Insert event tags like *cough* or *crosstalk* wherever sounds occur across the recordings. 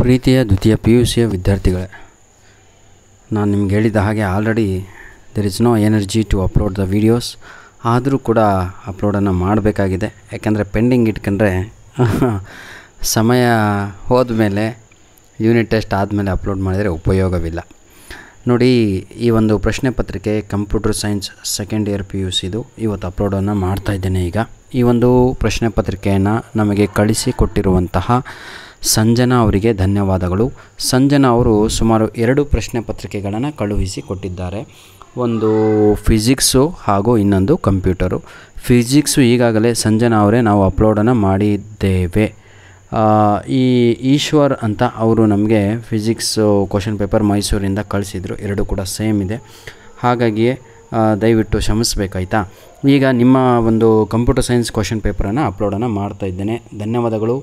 ಪ್ರೀತಿಯ ದ್ವಿತೀಯ P U ಸಿಯ ವಿದ್ಯಾರ್ಥಿಗಳೇ ನಾನು ನಿಮ್ಗೆ ಹೇಳಿದ ಹಾಗೆ already there is no energy to upload the videos ಆದರೂ ಕೂಡ ಅಪ್ಲೋಡನ್ನು ಮಾಡಬೇಕಾಗಿದೆ ಯಾಕೆಂದರೆ ಪೆಂಡಿಂಗ್ ಇಟ್ಕೊಂಡ್ರೆ *laughs* ಸಮಯ ಹೋದ ಮೇಲೆ ಯೂನಿಟ್ ಟೆಸ್ಟ್ ಆದಮೇಲೆ ಅಪ್ಲೋಡ್ ಮಾಡಿದರೆ ಉಪಯೋಗವಿಲ್ಲ ನೋಡಿ ಈ ಒಂದು ಪ್ರಶ್ನೆ ಪತ್ರಿಕೆ computer science second year P U ಸಿದು ಇವತ್ತು ಅಪ್ಲೋಡನ್ನು ಮಾಡ್ತಾಯಿದ್ದೇನೆ ಈಗ ಈ ಒಂದು ಪ್ರಶ್ನೆ ಪತ್ರಿಕೆಯನ್ನು ನಮಗೆ ಕಳಿಸಿ ಸಂಜನಾ ಅವರಿಗೆ ಧನ್ಯವಾದಗಳು ಸಂಜನಾ ಅವರು ಸುಮಾರು ಎರಡು ಪ್ರಶ್ನೆ ಪತ್ರಿಕೆಗಳನ್ನು ಕಳುಹಿಸಿ ಕೊಟ್ಟಿದ್ದಾರೆ ಒಂದು ಫಿಸಿಕ್ಸು ಹಾಗೂ ಇನ್ನೊಂದು ಕಂಪ್ಯೂಟರು ಫಿಸಿಕ್ಸು ಈಗಾಗಲೇ ಸಂಜನಾ ಅವರೇ ನಾವು ಅಪ್ಲೋಡನ್ನು ಮಾಡಿದ್ದೇವೆ ಈ ಈಶ್ವರ್ ಅಂತ ಅವರು ನಮಗೆ ಫಿಸಿಕ್ಸು ಕ್ವಶನ್ ಪೇಪರ್ ಮೈಸೂರಿಂದ ಕಳಿಸಿದರು ಎರಡು ಕೂಡ ಸೇಮ್ ಇದೆ ಹಾಗಾಗಿಯೇ ದಯವಿಟ್ಟು ಕ್ಷಮಿಸಬೇಕಾಯ್ತಾ ಈಗ ನಿಮ್ಮ ಒಂದು ಕಂಪ್ಯೂಟರ್ ಸೈನ್ಸ್ ಕ್ವಶನ್ ಪೇಪರನ್ನು ಅಪ್ಲೋಡನ್ನು ಮಾಡ್ತಾ ಇದ್ದೇನೆ ಧನ್ಯವಾದಗಳು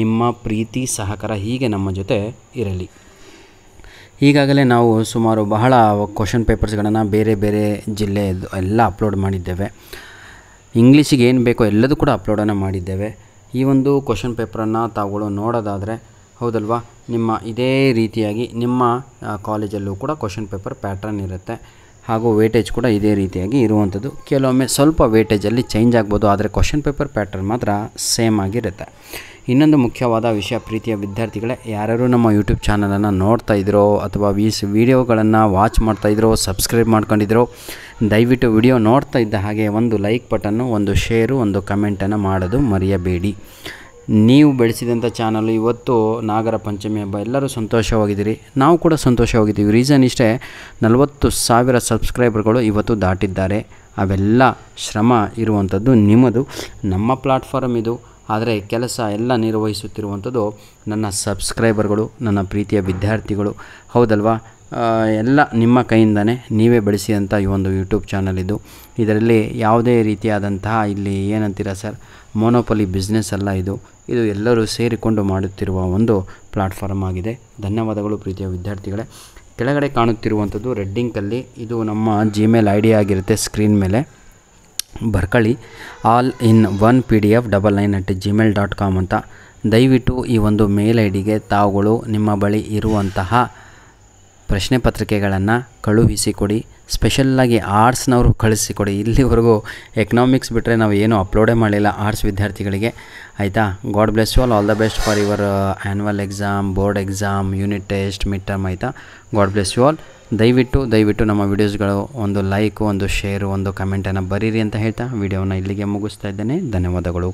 ನಿಮ್ಮ ಪ್ರೀತಿ ಸಹಕಾರ ಹೀಗೆ ನಮ್ಮ ಜೊತೆ ಇರಲಿ ಈಗಾಗಲೇ ನಾವು ಸುಮಾರು ಬಹಳ ಕ್ವಶನ್ ಪೇಪರ್ಸ್ಗಳನ್ನು ಬೇರೆ ಬೇರೆ ಜಿಲ್ಲೆ ಎಲ್ಲ ಅಪ್ಲೋಡ್ ಮಾಡಿದ್ದೇವೆ ಇಂಗ್ಲೀಷಿಗೆ ಏನು ಬೇಕೋ ಎಲ್ಲದೂ ಕೂಡ ಅಪ್ಲೋಡನ್ನು ಮಾಡಿದ್ದೇವೆ ಈ ಒಂದು ಕ್ವಶನ್ ಪೇಪರನ್ನು ತಾವುಗಳು ನೋಡೋದಾದರೆ ಹೌದಲ್ವಾ ನಿಮ್ಮ ಇದೇ ರೀತಿಯಾಗಿ ನಿಮ್ಮ ಕಾಲೇಜಲ್ಲೂ ಕೂಡ ಕ್ವಶನ್ ಪೇಪರ್ ಪ್ಯಾಟ್ರನ್ ಇರುತ್ತೆ ಹಾಗೂ ವೇಟೇಜ್ ಕೂಡ ಇದೇ ರೀತಿಯಾಗಿ ಇರುವಂಥದ್ದು ಕೆಲವೊಮ್ಮೆ ಸ್ವಲ್ಪ ವೇಟೇಜಲ್ಲಿ ಚೇಂಜ್ ಆಗ್ಬೋದು ಆದರೆ ಕ್ವಶನ್ ಪೇಪರ್ ಪ್ಯಾಟರ್ನ್ ಮಾತ್ರ ಸೇಮ್ ಆಗಿರುತ್ತೆ ಇನ್ನೊಂದು ಮುಖ್ಯವಾದ ವಿಷಯ ಪ್ರೀತಿಯ ವಿದ್ಯಾರ್ಥಿಗಳೇ ಯಾರ್ಯಾರು ನಮ್ಮ ಯೂಟ್ಯೂಬ್ ಚಾನಲನ್ನು ನೋಡ್ತಾ ಇದ್ರೋ ಅಥವಾ ವೀಸ್ ವೀಡಿಯೋಗಳನ್ನು ವಾಚ್ ಮಾಡ್ತಾ ಇದ್ರೋ ಸಬ್ಸ್ಕ್ರೈಬ್ ಮಾಡ್ಕೊಂಡಿದ್ರೋ ದಯವಿಟ್ಟು ವಿಡಿಯೋ ನೋಡ್ತಾ ಇದ್ದ ಹಾಗೆ ಒಂದು ಲೈಕ್ ಬಟನ್ನು ಒಂದು ಶೇರು ಒಂದು ಕಮೆಂಟನ್ನು ಮಾಡೋದು ಮರೆಯಬೇಡಿ ನೀವು ಬೆಳೆಸಿದಂಥ ಚಾನಲ್ ಇವತ್ತು ನಾಗರ ಪಂಚಮಿ ಹಬ್ಬ ಎಲ್ಲರೂ ಸಂತೋಷವಾಗಿದ್ದೀರಿ ನಾವು ಕೂಡ ಸಂತೋಷವಾಗಿದ್ದೀವಿ ರೀಸನ್ ಇಷ್ಟೇ ನಲವತ್ತು ಸಾವಿರ ಸಬ್ಸ್ಕ್ರೈಬರ್ಗಳು ಇವತ್ತು ದಾಟಿದ್ದಾರೆ ಅವೆಲ್ಲ ಶ್ರಮ ಇರುವಂಥದ್ದು ನಿಮ್ಮದು ನಮ್ಮ ಪ್ಲಾಟ್ಫಾರ್ಮ್ ಇದು ಆದರೆ ಕೆಲಸ ಎಲ್ಲ ನಿರ್ವಹಿಸುತ್ತಿರುವಂಥದ್ದು ನನ್ನ ಸಬ್ಸ್ಕ್ರೈಬರ್ಗಳು ನನ್ನ ಪ್ರೀತಿಯ ವಿದ್ಯಾರ್ಥಿಗಳು ಹೌದಲ್ವಾ ಎಲ್ಲ ನಿಮ್ಮ ಕೈಯಿಂದನೇ ನೀವೇ ಬೆಳೆಸಿದಂಥ ಈ ಒಂದು ಯೂಟ್ಯೂಬ್ ಚಾನಲ್ ಇದು ಇದರಲ್ಲಿ ಯಾವುದೇ ರೀತಿಯಾದಂತಹ ಇಲ್ಲಿ ಏನಂತೀರ ಸರ್ ಮೊನೋಪಲಿ ಬಿಸ್ನೆಸ್ ಅಲ್ಲ ಇದು ಇದು ಎಲ್ಲರೂ ಸೇರಿಕೊಂಡು ಮಾಡುತ್ತಿರುವ ಒಂದು ಪ್ಲಾಟ್ಫಾರ್ಮ್ ಆಗಿದೆ ಧನ್ಯವಾದಗಳು ಪ್ರೀತಿಯ ವಿದ್ಯಾರ್ಥಿಗಳೇ ಕೆಳಗಡೆ ಕಾಣುತ್ತಿರುವಂಥದ್ದು ರೆಡ್ಡಿಂಕಲ್ಲಿ ಇದು ನಮ್ಮ ಜಿಮೇಲ್ ಐ ಡಿ ಆಗಿರುತ್ತೆ ಸ್ಕ್ರೀನ್ ಮೇಲೆ ಬರ್ಕಳಿ all in one P D F double nine at Gmail dot com ಅಂತ ದಯವಿಟ್ಟು ಈ ಒಂದು ಮೇಲ್ ಐ ಡಿಗೆ ತಾವುಗಳು ನಿಮ್ಮ ಬಳಿ ಇರುವಂತಹ ಪ್ರಶ್ನೆ ಪತ್ರಿಕೆಗಳನ್ನು ಕಳುಹಿಸಿಕೊಡಿ ಸ್ಪೆಷಲ್ಲಾಗಿ ಆರ್ಟ್ಸ್ನವರು ಕಳಿಸಿಕೊಡಿ ಇಲ್ಲಿವರೆಗೂ ಎಕನಾಮಿಕ್ಸ್ ಬಿಟ್ಟರೆ ನಾವು ಏನೂ ಅಪ್ಲೋಡೇ ಮಾಡಲಿಲ್ಲ ಆರ್ಟ್ಸ್ ವಿದ್ಯಾರ್ಥಿಗಳಿಗೆ ಆಯಿತಾ God bless you all all the best for your annual exam board exam unit test mid term ಆಯಿತಾ ಗಾಡ್ ಬ್ಲೆಸ್ ಯು ಆಲ್ ದಯವಿಟ್ಟು ದಯವಿಟ್ಟು ನಮ್ಮ ವೀಡಿಯೋಸ್ಗಳು ಒಂದು ಲೈಕು ಒಂದು ಶೇರು ಒಂದು ಕಮೆಂಟನ್ನು ಬರೀರಿ ಅಂತ ಹೇಳ್ತಾ ವಿಡಿಯೋನ ಇಲ್ಲಿಗೆ ಮುಗಿಸ್ತಾ ಇದ್ದೇನೆ ಧನ್ಯವಾದಗಳು